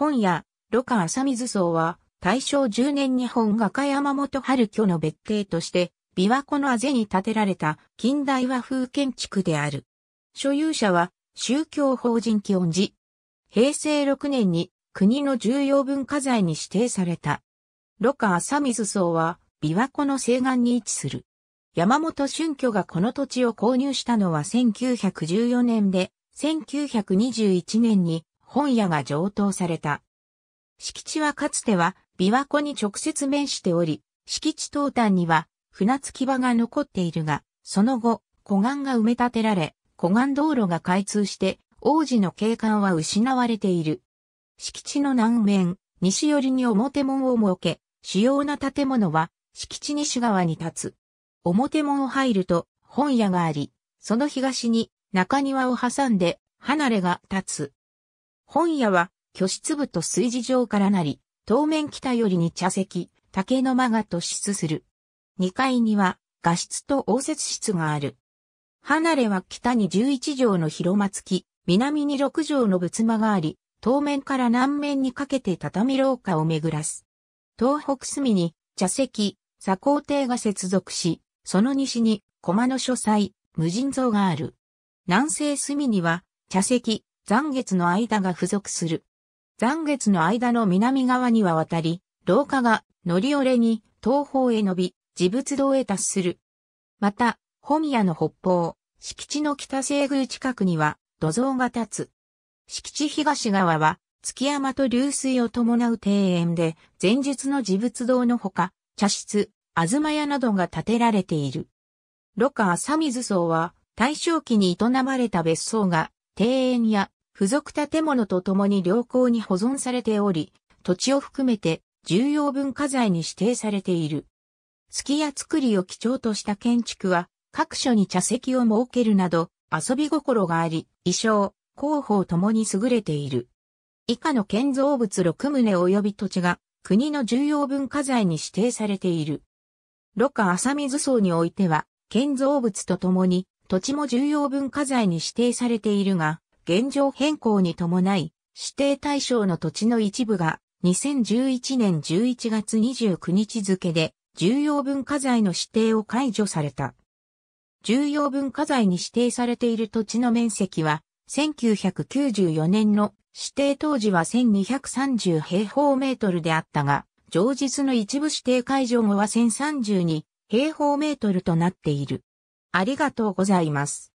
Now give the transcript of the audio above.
本屋、ロカ浅水荘は、大正10年日本画家山本春居の別邸として、琵琶湖のあぜに建てられた近代和風建築である。所有者は、宗教法人基本寺。平成6年に国の重要文化財に指定された。ロカ浅水荘は、琵琶湖の西岸に位置する。山本春居がこの土地を購入したのは1914年で、1921年に本屋が上等された。敷地はかつては琵琶湖に直接面しており、敷地東端には船着き場が残っているが、その後、湖岸が埋め立てられ、湖岸道路が開通して、王子の景観は失われている。敷地の南面、西寄りに表門を設け、主要な建物は敷地西側に立つ。表門を入ると本屋があり、その東に中庭を挟んで離れが立つ。本屋は、居室部と炊事場からなり、当面北よりに茶席、竹の間が突出する。2階には、画室と応接室がある。離れは北に11畳の広間付き、南に6畳の仏間があり、当面から南面にかけて畳廊下を巡らす。東北隅に茶席、左高亭が接続し、その西に駒の書斎、無人像がある。南西隅には茶席、残月の間が付属する。残月の間の南側には渡り、廊下が乗り折れに東方へ伸び、自仏堂へ達する。また、本屋の北方、敷地の北西宮近くには土蔵が立つ。敷地東側は月山と流水を伴う庭園で、前述の自仏堂のほか、茶室、東屋などが建てられている。ロカ浅水荘は、大正期に営まれた別荘が、庭園や付属建物とともに良好に保存されており、土地を含めて重要文化財に指定されている。月や造りを基調とした建築は、各所に茶席を設けるなど、遊び心があり、衣装、広報ともに優れている。以下の建造物6棟及び土地が、国の重要文化財に指定されている。ろ過浅水層においては、建造物と共に、土地も重要文化財に指定されているが、現状変更に伴い、指定対象の土地の一部が2011年11月29日付で重要文化財の指定を解除された。重要文化財に指定されている土地の面積は、1994年の指定当時は1230平方メートルであったが、上日の一部指定解除後は1032平方メートルとなっている。ありがとうございます。